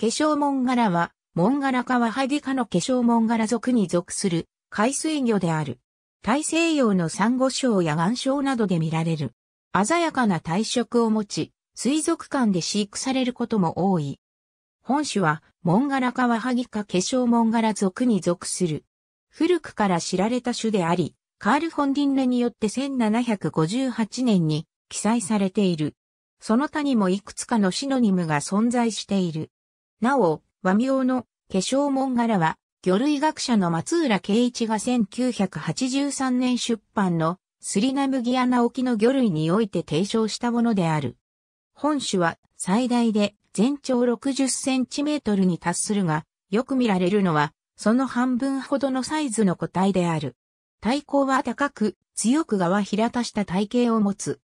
化粧門柄は、モンガラはハディ科の化粧門柄族属に属する海水魚である。大西洋のサンゴ礁や岩礁などで見られる。鮮やかな体色を持ち、水族館で飼育されることも多い。本種は、モンガラカワハギ科化粧門柄族属に属する。古くから知られた種であり、カール・フォンディンレによって1758年に記載されている。その他にもいくつかのシノニムが存在している。なお、和名の化粧門柄は、魚類学者の松浦圭一が1983年出版のスリナムギアナ沖の魚類において提唱したものである。本種は最大で全長60センチメートルに達するが、よく見られるのは、その半分ほどのサイズの個体である。体高は高く、強く側平たした体型を持つ。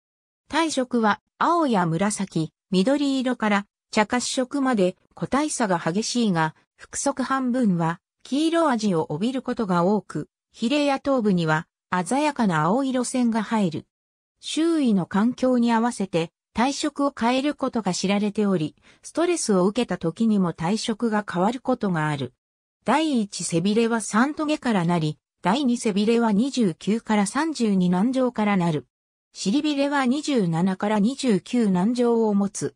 体色は青や紫、緑色から茶褐色まで個体差が激しいが、腹側半分は黄色味を帯びることが多く、比例や頭部には鮮やかな青色線が入る。周囲の環境に合わせて体色を変えることが知られており、ストレスを受けた時にも体色が変わることがある。第一背びれは3トゲからなり、第二背びれは29から32難上からなる。尻びれは27から29難上を持つ。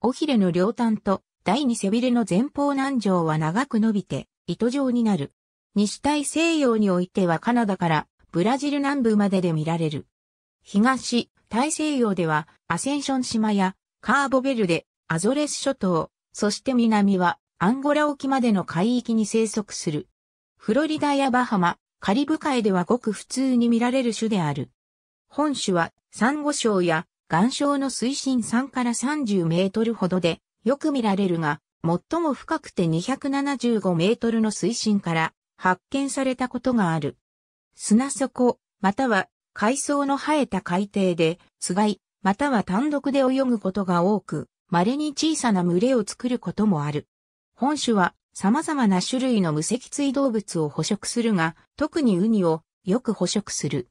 尾ひれの両端と第二背びれの前方南上は長く伸びて、糸状になる。西大西洋においてはカナダからブラジル南部までで見られる。東、大西洋ではアセンション島やカーボベルデ、アゾレス諸島、そして南はアンゴラ沖までの海域に生息する。フロリダやバハマ、カリブ海ではごく普通に見られる種である。本種はサンゴ礁や岩礁の水深3から30メートルほどでよく見られるが、最も深くて275メートルの水深から発見されたことがある。砂底、または海藻の生えた海底で、つがい、または単独で泳ぐことが多く、稀に小さな群れを作ることもある。本種は様々な種類の無脊椎動物を捕食するが、特にウニをよく捕食する。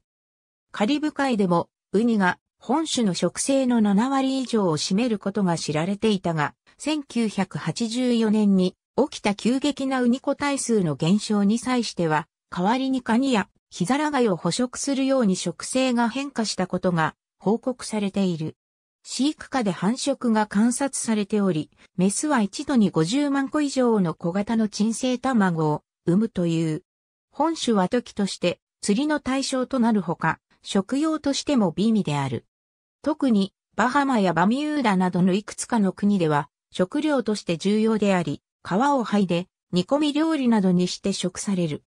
カリブ海でもウニが本種の植生の7割以上を占めることが知られていたが、1984年に起きた急激なウニコ体数の減少に際しては、代わりにカニやヒザラガイを捕食するように食性が変化したことが報告されている。飼育下で繁殖が観察されており、メスは一度に50万個以上の小型の鎮静卵を産むという。本種は時として釣りの対象となるほか、食用としても美味である。特に、バハマやバミューダなどのいくつかの国では、食料として重要であり、皮を剥いで煮込み料理などにして食される。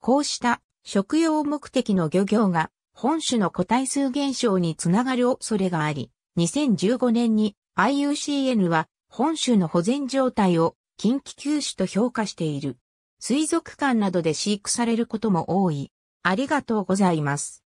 こうした食用目的の漁業が本種の個体数減少につながる恐れがあり、2015年に IUCN は本種の保全状態を近畿休止と評価している。水族館などで飼育されることも多い。ありがとうございます。